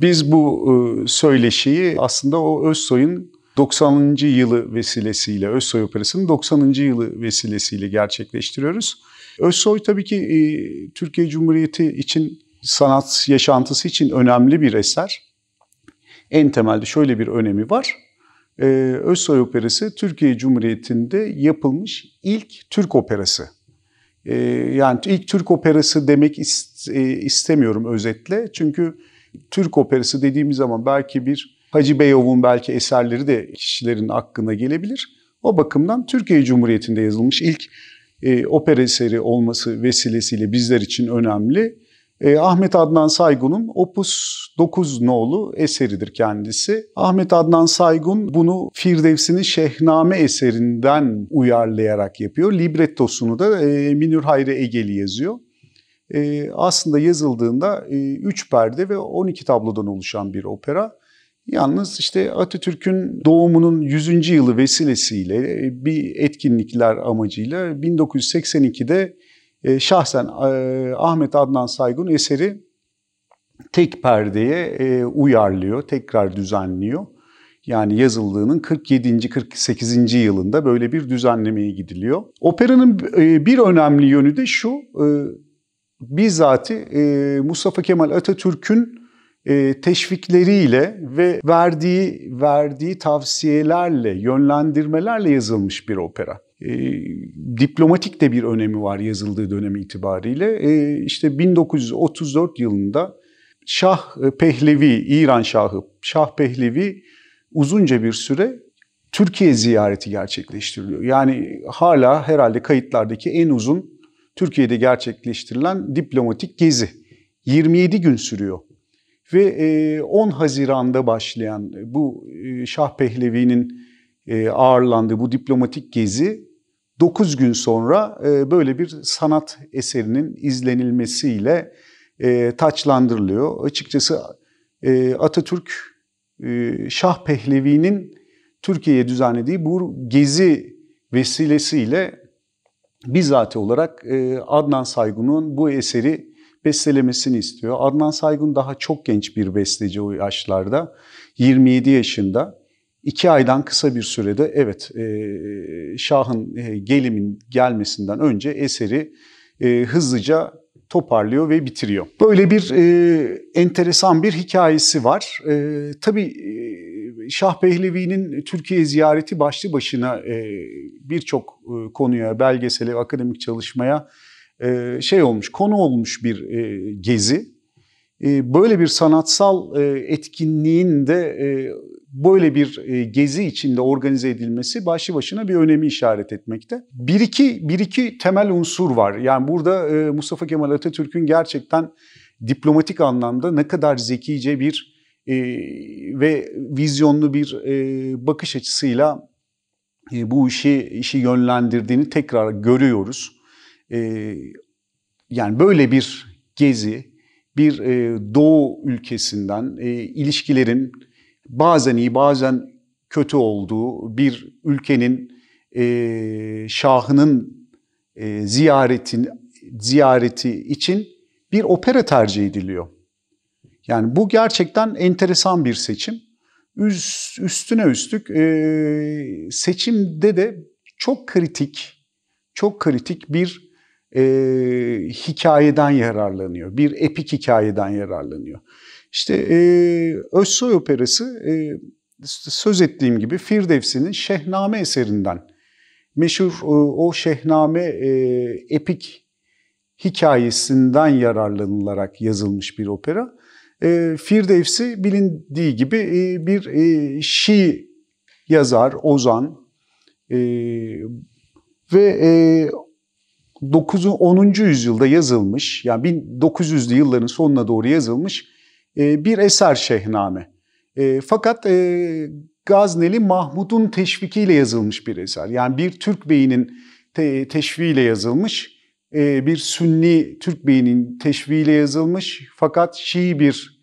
Biz bu e, söyleşiyi aslında o Özsoy'un 90. yılı vesilesiyle, Özsoy Operası'nın 90. yılı vesilesiyle gerçekleştiriyoruz. Özsoy tabii ki e, Türkiye Cumhuriyeti için, sanat yaşantısı için önemli bir eser. En temelde şöyle bir önemi var. E, Özsoy Operası Türkiye Cumhuriyeti'nde yapılmış ilk Türk operası. Yani ilk Türk operası demek istemiyorum özetle. Çünkü Türk operası dediğimiz zaman belki bir Hacı Beyov'un belki eserleri de kişilerin aklına gelebilir. O bakımdan Türkiye Cumhuriyeti'nde yazılmış ilk e, opera eseri olması vesilesiyle bizler için önemli. E, Ahmet Adnan Saygun'un Opus 9 nolu eseridir kendisi. Ahmet Adnan Saygun bunu Firdevsinin Şehname eserinden uyarlayarak yapıyor. Librettosunu da e, Minür Hayri Egeli yazıyor e, aslında yazıldığında 3 e, perde ve 12 tablodan oluşan bir opera. Yalnız işte Atatürk'ün doğumunun 100. yılı vesilesiyle e, bir etkinlikler amacıyla 1982'de e, şahsen e, Ahmet Adnan Saygun eseri tek perdeye uyarlıyor, tekrar düzenliyor. Yani yazıldığının 47. 48. yılında böyle bir düzenlemeye gidiliyor. Operanın bir önemli yönü de şu, bizzati e, Mustafa Kemal Atatürk'ün e, teşvikleriyle ve verdiği verdiği tavsiyelerle, yönlendirmelerle yazılmış bir opera. E, diplomatik de bir önemi var yazıldığı dönemi itibariyle. E, işte 1934 yılında Şah Pehlevi, İran Şahı Şah Pehlevi uzunca bir süre Türkiye ziyareti gerçekleştiriliyor. Yani hala herhalde kayıtlardaki en uzun Türkiye'de gerçekleştirilen diplomatik gezi 27 gün sürüyor. Ve 10 e, Haziran'da başlayan bu e, Şah Pehlevi'nin e, ağırlandığı bu diplomatik gezi 9 gün sonra böyle bir sanat eserinin izlenilmesiyle taçlandırılıyor. Açıkçası Atatürk Şah Pehlevi'nin Türkiye'ye düzenlediği bu gezi vesilesiyle bizzati olarak e, Adnan Saygun'un bu eseri bestelemesini istiyor. Adnan Saygun daha çok genç bir besteci o yaşlarda. 27 yaşında. İki aydan kısa bir sürede evet e, Şah'ın e, gelimin gelmesinden önce eseri hızlıca toparlıyor ve bitiriyor. Böyle bir e, enteresan bir hikayesi var. E, tabii Şah Pehlevi'nin Türkiye ziyareti başlı başına e, birçok e, konuya, belgesele, akademik çalışmaya e, şey olmuş, konu olmuş bir gezi. Böyle bir sanatsal etkinliğin de böyle bir gezi içinde organize edilmesi başlı başına bir önemi işaret etmekte. Bir iki, bir iki temel unsur var. Yani burada Mustafa Kemal Atatürk'ün gerçekten diplomatik anlamda ne kadar zekice bir e, ve vizyonlu bir e, bakış açısıyla e, bu işi işi yönlendirdiğini tekrar görüyoruz. E, yani böyle bir gezi, bir e, Doğu ülkesinden e, ilişkilerin bazen iyi bazen kötü olduğu bir ülkenin e, şahının e, ziyaretin ziyareti için bir opera tercih ediliyor. Yani bu gerçekten enteresan bir seçim. üstüne üstlük e, seçimde de çok kritik, çok kritik bir e, hikayeden yararlanıyor. Bir epik hikayeden yararlanıyor. İşte e, Özsoy Operası söz ettiğim gibi Firdevsi'nin Şehname eserinden meşhur o Şehname e, epik hikayesinden yararlanılarak yazılmış bir opera. E, Firdevsi bilindiği gibi e, bir e, Şii yazar, ozan e, ve e, 9. 10. yüzyılda yazılmış, yani 1900'lü yılların sonuna doğru yazılmış e, bir eser Şehname. fakat Gazneli Mahmud'un teşvikiyle yazılmış bir eser. Yani bir Türk beyinin te, teşviğiyle yazılmış e, bir Sünni Türk beyinin teşviğiyle yazılmış fakat Şii bir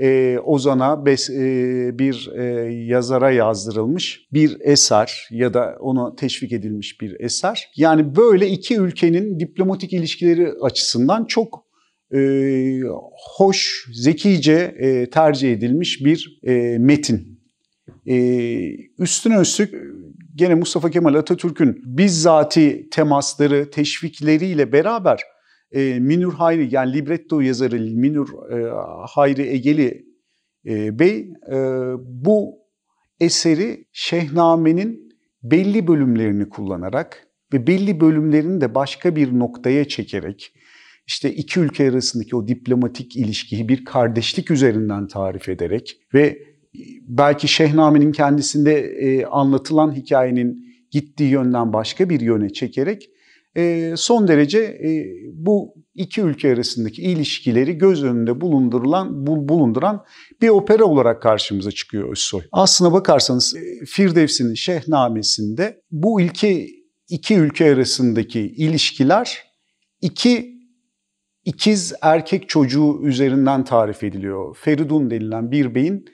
e, ozana, bes, e, bir e, yazara yazdırılmış bir eser ya da ona teşvik edilmiş bir eser. Yani böyle iki ülkenin diplomatik ilişkileri açısından çok e, hoş, zekice e, tercih edilmiş bir e, metin. E, üstüne üstlük gene Mustafa Kemal Atatürk'ün bizzati temasları, teşvikleriyle beraber e, Minur Hayri yani libretto yazarı Minur e, Hayri Egeli e, Bey e, bu eseri Şehname'nin belli bölümlerini kullanarak ve belli bölümlerini de başka bir noktaya çekerek işte iki ülke arasındaki o diplomatik ilişkiyi bir kardeşlik üzerinden tarif ederek ve belki Şehname'nin kendisinde e, anlatılan hikayenin gittiği yönden başka bir yöne çekerek e, son derece e, bu iki ülke arasındaki ilişkileri göz önünde bulundurulan bu, bulunduran bir opera olarak karşımıza çıkıyor Özsoy. Aslına bakarsanız e, Firdevs'in Şehnamesinde bu ilki iki ülke arasındaki ilişkiler iki ikiz erkek çocuğu üzerinden tarif ediliyor. Feridun denilen bir beyin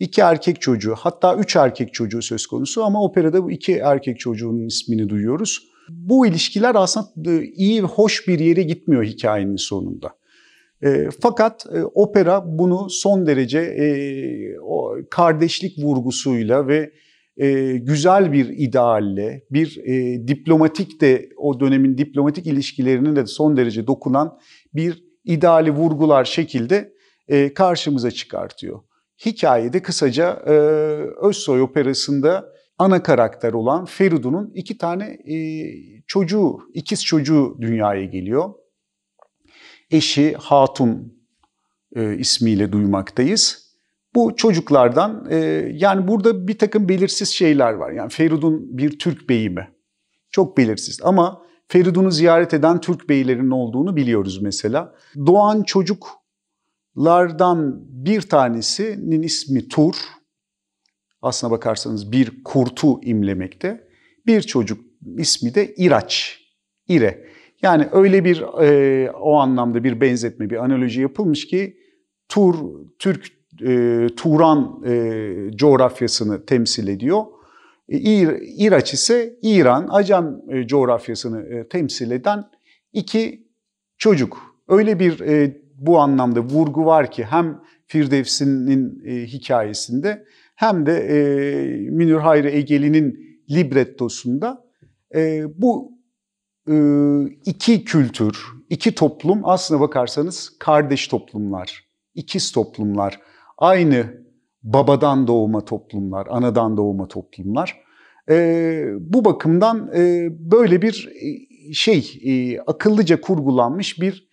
iki erkek çocuğu hatta üç erkek çocuğu söz konusu ama operada bu iki erkek çocuğunun ismini duyuyoruz. Bu ilişkiler aslında e, iyi ve hoş bir yere gitmiyor hikayenin sonunda. E, fakat e, opera bunu son derece e, o kardeşlik vurgusuyla ve e, güzel bir idealle, bir e, diplomatik de o dönemin diplomatik ilişkilerine de son derece dokunan bir ideali vurgular şekilde e, karşımıza çıkartıyor. Hikayede kısaca e, Özsoy Operası'nda ana karakter olan Feridun'un iki tane e, çocuğu, ikiz çocuğu dünyaya geliyor. Eşi Hatun e, ismiyle duymaktayız. Bu çocuklardan e, yani burada bir takım belirsiz şeyler var. Yani Feridun bir Türk beyi mi? Çok belirsiz ama Feridun'u ziyaret eden Türk beylerinin olduğunu biliyoruz mesela. Doğan çocuk lardan bir tanesinin ismi Tur. Aslına bakarsanız bir kurtu imlemekte. Bir çocuk ismi de İraç, İre. Yani öyle bir e, o anlamda bir benzetme, bir analoji yapılmış ki Tur, Türk, e, Turan e, coğrafyasını temsil ediyor. E, İr, İraç ise İran, Acem e, coğrafyasını e, temsil eden iki çocuk. Öyle bir e, bu anlamda vurgu var ki hem Firdevs'in e, hikayesinde hem de e, Münir Hayri Egeli'nin librettosunda e, bu e, iki kültür, iki toplum aslına bakarsanız kardeş toplumlar, ikiz toplumlar, aynı babadan doğma toplumlar, anadan doğma toplumlar. bu bakımdan böyle bir şey, akıllıca kurgulanmış bir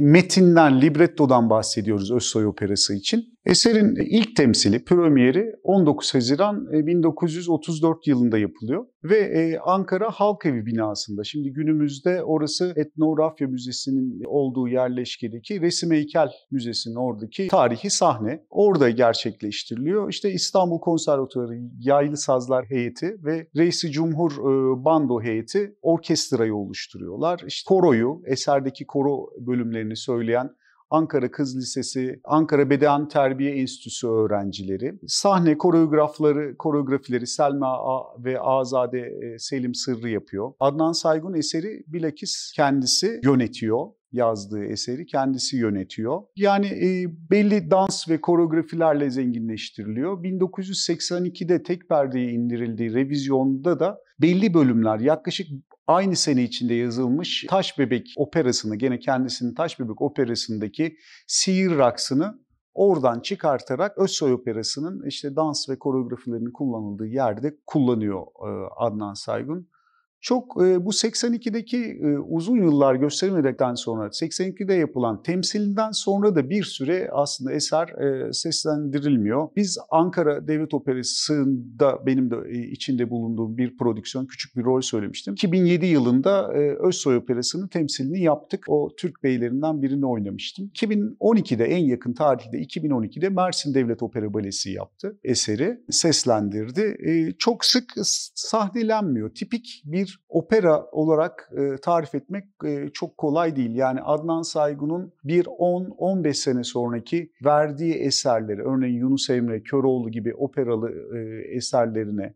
metinden, librettodan bahsediyoruz Özsoy Operası için. Eserin ilk temsili, premieri 19 Haziran 1934 e, yılında yapılıyor ve e, Ankara Halk Evi binasında. Şimdi günümüzde orası Etnografya Müzesi'nin olduğu yerleşkedeki Resim Heykel Müzesi'nin oradaki tarihi sahne. Orada gerçekleştiriliyor. İşte İstanbul Konservatuarı Yaylı Sazlar Heyeti ve Reisi Cumhur e, Bando Heyeti orkestrayı oluşturuyorlar. İşte koroyu, eserdeki koro bölümlerini söyleyen Ankara Kız Lisesi, Ankara Beden Terbiye Enstitüsü öğrencileri, sahne koreografları, koreografileri Selma A ve Azade e, Selim Sırrı yapıyor. Adnan Saygun eseri bilakis kendisi yönetiyor yazdığı eseri kendisi yönetiyor. Yani e, belli dans ve koreografilerle zenginleştiriliyor. 1982'de tek perdeye indirildiği revizyonda da belli bölümler yaklaşık Aynı sene içinde yazılmış Taş Bebek operasını, gene kendisinin Taş Bebek operasındaki sihir raksını oradan çıkartarak Özsoy Operası'nın işte dans ve koreografilerinin kullanıldığı yerde kullanıyor Adnan Saygun çok e, bu 82'deki e, uzun yıllar gösterilmedikten sonra 82'de yapılan temsilinden sonra da bir süre aslında eser e, seslendirilmiyor. Biz Ankara Devlet Operası'nda benim de e, içinde bulunduğum bir prodüksiyon küçük bir rol söylemiştim. 2007 yılında e, Özsoy Operası'nın temsilini yaptık. O Türk beylerinden birini oynamıştım. 2012'de en yakın tarihte 2012'de Mersin Devlet Opera Balesi yaptı eseri seslendirdi. E, çok sık sahnelenmiyor. Tipik bir bir opera olarak e, tarif etmek e, çok kolay değil. Yani Adnan Saygun'un bir 10-15 sene sonraki verdiği eserleri, örneğin Yunus Emre, Köroğlu gibi operalı e, eserlerine,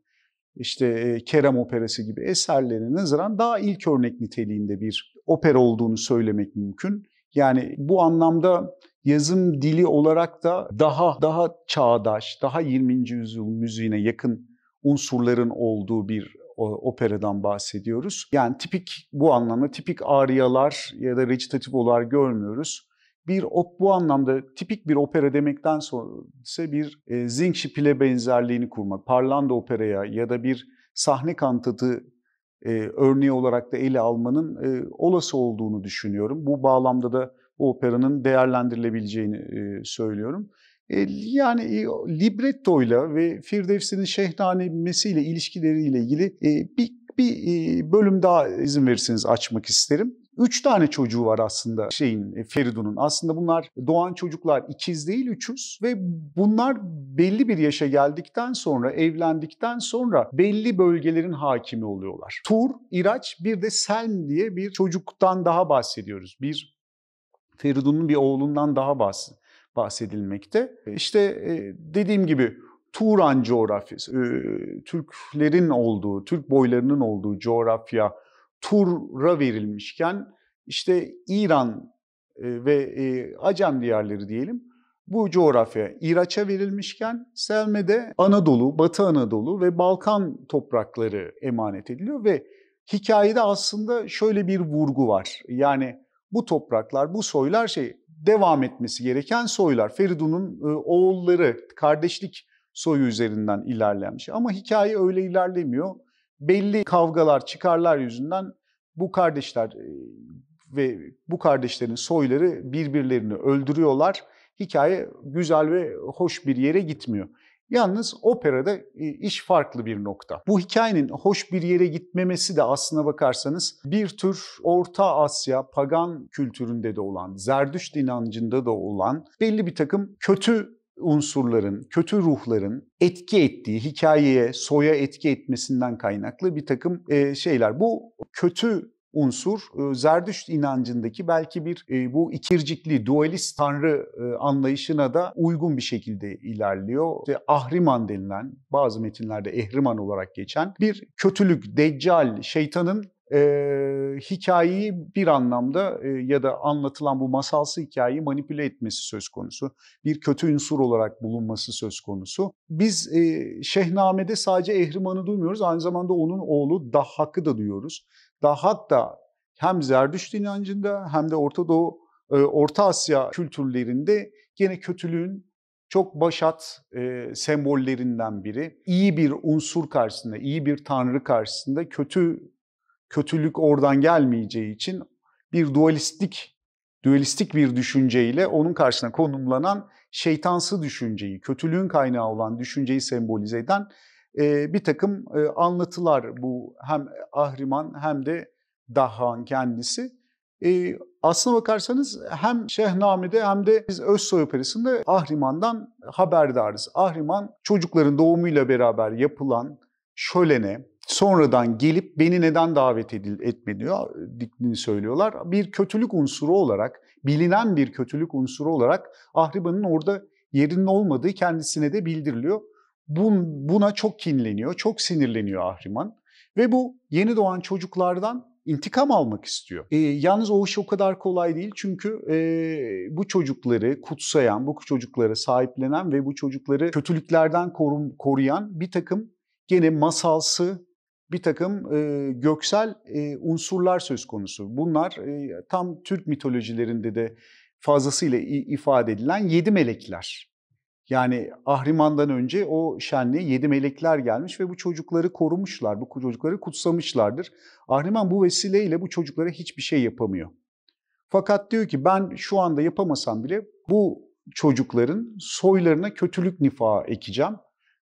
işte e, Kerem Operası gibi eserlerine nazaran daha ilk örnek niteliğinde bir opera olduğunu söylemek mümkün. Yani bu anlamda yazım dili olarak da daha daha çağdaş, daha 20. yüzyıl müziğine yakın unsurların olduğu bir operadan bahsediyoruz. Yani tipik bu anlamda tipik ariyalar ya da recitativolar görmüyoruz. Bir bu anlamda tipik bir opera demekten sonra ise bir e, Zingşipil'e benzerliğini kurmak, parlando operaya ya da bir sahne kantatı e, örneği olarak da ele almanın e, olası olduğunu düşünüyorum. Bu bağlamda da o operanın değerlendirilebileceğini e, söylüyorum. E, yani e, librettoyla ve Firdevs'in şehnamesiyle ilişkileriyle ilgili e, bir, bir bölüm daha izin verirseniz açmak isterim. Üç tane çocuğu var aslında şeyin Feridun'un. Aslında bunlar doğan çocuklar ikiz değil üçüz ve bunlar belli bir yaşa geldikten sonra evlendikten sonra belli bölgelerin hakimi oluyorlar. Tur, İraç bir de Selm diye bir çocuktan daha bahsediyoruz. Bir Feridun'un bir oğlundan daha bahsediyoruz bahsedilmekte. İşte e, dediğim gibi Turan coğrafyası, e, Türklerin olduğu, Türk boylarının olduğu coğrafya Tur'a verilmişken işte İran e, ve Acem diyarları diyelim bu coğrafya İraç'a verilmişken Selme'de Anadolu, Batı Anadolu ve Balkan toprakları emanet ediliyor ve hikayede aslında şöyle bir vurgu var. Yani bu topraklar, bu soylar şey devam etmesi gereken soylar. Feridun'un e, oğulları, kardeşlik soyu üzerinden ilerleyen şey. Ama hikaye öyle ilerlemiyor. Belli kavgalar, çıkarlar yüzünden bu kardeşler e, ve bu kardeşlerin soyları birbirlerini öldürüyorlar. Hikaye güzel ve hoş bir yere gitmiyor. Yalnız operada e, iş farklı bir nokta. Bu hikayenin hoş bir yere gitmemesi de aslına bakarsanız bir tür Orta Asya pagan kültüründe de olan, Zerdüşt inancında da olan belli bir takım kötü unsurların, kötü ruhların etki ettiği, hikayeye, soya etki etmesinden kaynaklı bir takım e, şeyler. Bu kötü unsur e, Zerdüşt inancındaki belki bir e, bu ikircikli, dualist tanrı e, anlayışına da uygun bir şekilde ilerliyor. İşte Ahriman denilen, bazı metinlerde Ehriman olarak geçen bir kötülük, deccal, şeytanın e, hikayeyi bir anlamda e, ya da anlatılan bu masalsı hikayeyi manipüle etmesi söz konusu. Bir kötü unsur olarak bulunması söz konusu. Biz e, Şehname'de sadece Ehriman'ı duymuyoruz, aynı zamanda onun oğlu Dahhak'ı da duyuyoruz. Daha hatta hem Zerdüşt inancında hem de Orta Doğu, e, Orta Asya kültürlerinde gene kötülüğün çok başat e, sembollerinden biri. İyi bir unsur karşısında, iyi bir tanrı karşısında kötü kötülük oradan gelmeyeceği için bir dualistik dualistik bir düşünceyle onun karşısına konumlanan şeytansı düşünceyi, kötülüğün kaynağı olan düşünceyi sembolize eden e, bir takım e, anlatılar bu hem Ahriman hem de Dahan kendisi. E, aslına bakarsanız hem Şehname'de hem de biz Özsoy Operası'nda Ahriman'dan haberdarız. Ahriman çocukların doğumuyla beraber yapılan şölene sonradan gelip beni neden davet edil etmeniyor dikliğini söylüyorlar. Bir kötülük unsuru olarak, bilinen bir kötülük unsuru olarak Ahriman'ın orada yerinin olmadığı kendisine de bildiriliyor. Bun, buna çok kinleniyor, çok sinirleniyor Ahriman ve bu yeni doğan çocuklardan intikam almak istiyor. E, yalnız o iş o kadar kolay değil çünkü e, bu çocukları kutsayan, bu çocuklara sahiplenen ve bu çocukları kötülüklerden korun, koruyan bir takım gene masalsı bir takım e, göksel e, unsurlar söz konusu. Bunlar e, tam Türk mitolojilerinde de fazlasıyla ifade edilen yedi melekler. Yani Ahriman'dan önce o şenliğe yedi melekler gelmiş ve bu çocukları korumuşlar, bu çocukları kutsamışlardır. Ahriman bu vesileyle bu çocuklara hiçbir şey yapamıyor. Fakat diyor ki ben şu anda yapamasam bile bu çocukların soylarına kötülük nifağı ekeceğim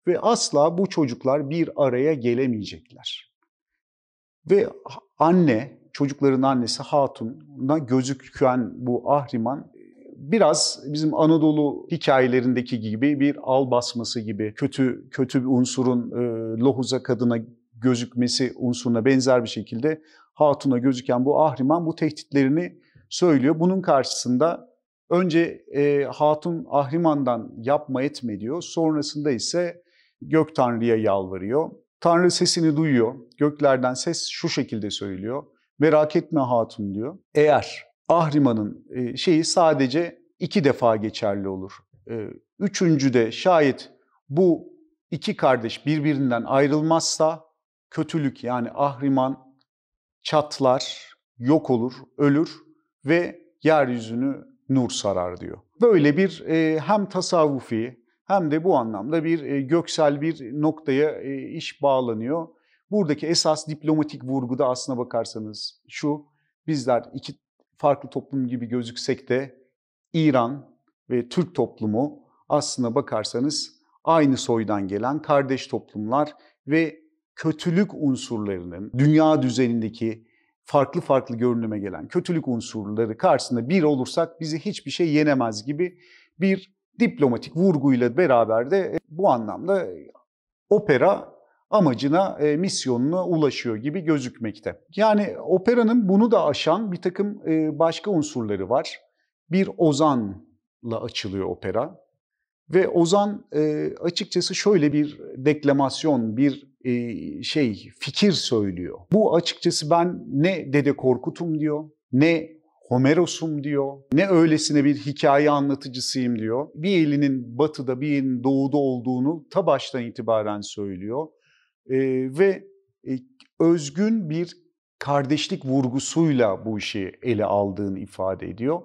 ve asla bu çocuklar bir araya gelemeyecekler. Ve anne, çocukların annesi Hatun'a gözüken bu Ahriman biraz bizim Anadolu hikayelerindeki gibi bir al basması gibi kötü kötü bir unsurun e, lohuza kadına gözükmesi unsuruna benzer bir şekilde hatuna gözüken bu ahriman bu tehditlerini söylüyor. Bunun karşısında önce e, hatun ahrimandan yapma etme diyor. Sonrasında ise gök tanrıya yalvarıyor. Tanrı sesini duyuyor. Göklerden ses şu şekilde söylüyor. Merak etme hatun diyor. Eğer ahrimanın e, şeyi sadece iki defa geçerli olur. E, üçüncü de şayet bu iki kardeş birbirinden ayrılmazsa kötülük yani ahriman çatlar, yok olur, ölür ve yeryüzünü nur sarar diyor. Böyle bir e, hem tasavvufi hem de bu anlamda bir göksel bir noktaya iş bağlanıyor. Buradaki esas diplomatik vurguda aslına bakarsanız şu, bizler iki farklı toplum gibi gözüksek de İran ve Türk toplumu aslına bakarsanız aynı soydan gelen kardeş toplumlar ve kötülük unsurlarının dünya düzenindeki farklı farklı görünüme gelen kötülük unsurları karşısında bir olursak bizi hiçbir şey yenemez gibi bir diplomatik vurguyla beraber de e, bu anlamda opera amacına, e, misyonuna ulaşıyor gibi gözükmekte. Yani operanın bunu da aşan bir takım e, başka unsurları var. Bir ozanla açılıyor opera ve ozan e, açıkçası şöyle bir deklamasyon, bir şey fikir söylüyor. Bu açıkçası ben ne Dede Korkut'um diyor, ne Homeros'um diyor. Ne öylesine bir hikaye anlatıcısıyım diyor. Bir elinin batıda bir elinin doğuda olduğunu ta baştan itibaren söylüyor e, ve e, özgün bir kardeşlik vurgusuyla bu işi ele aldığını ifade ediyor.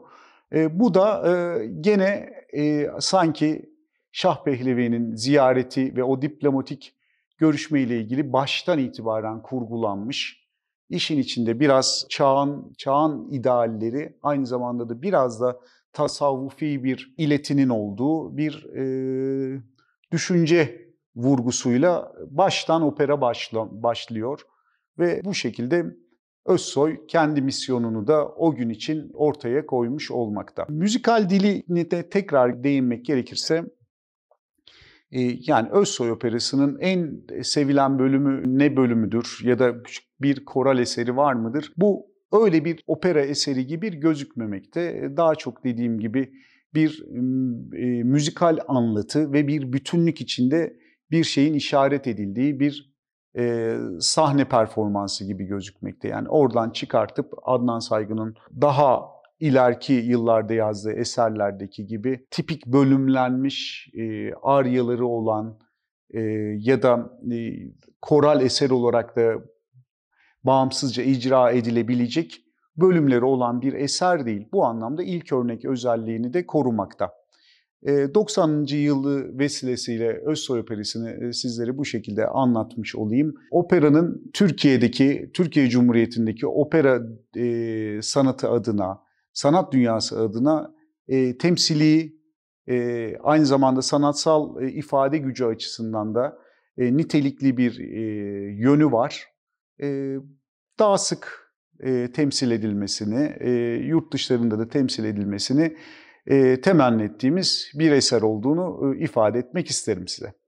E, bu da e, gene e, sanki Şah Pehlevi'nin ziyareti ve o diplomatik görüşmeyle ilgili baştan itibaren kurgulanmış. işin içinde biraz çağın, çağın idealleri aynı zamanda da biraz da tasavvufi bir iletinin olduğu bir e, düşünce vurgusuyla baştan opera başla, başlıyor ve bu şekilde Özsoy kendi misyonunu da o gün için ortaya koymuş olmakta. Müzikal diline de tekrar değinmek gerekirse e, yani Özsoy Operası'nın en sevilen bölümü ne bölümüdür ya da bir koral eseri var mıdır? Bu öyle bir opera eseri gibi gözükmemekte. E, daha çok dediğim gibi bir e, müzikal anlatı ve bir bütünlük içinde bir şeyin işaret edildiği bir e, sahne performansı gibi gözükmekte. Yani oradan çıkartıp Adnan Saygı'nın daha ileriki yıllarda yazdığı eserlerdeki gibi tipik bölümlenmiş e, aryaları olan e, ya da e, koral eser olarak da bağımsızca icra edilebilecek bölümleri olan bir eser değil. Bu anlamda ilk örnek özelliğini de korumakta. 90. Ee, yılı vesilesiyle Özsoy Operası'nı e, sizlere bu şekilde anlatmış olayım. Operanın Türkiye'deki, Türkiye Cumhuriyeti'ndeki opera e, sanatı adına, sanat dünyası adına e, temsili, e, aynı zamanda sanatsal e, ifade gücü açısından da e, nitelikli bir e, yönü var. E, daha sık e, temsil edilmesini, e, yurt dışlarında da temsil edilmesini temenni ettiğimiz bir eser olduğunu ifade etmek isterim size.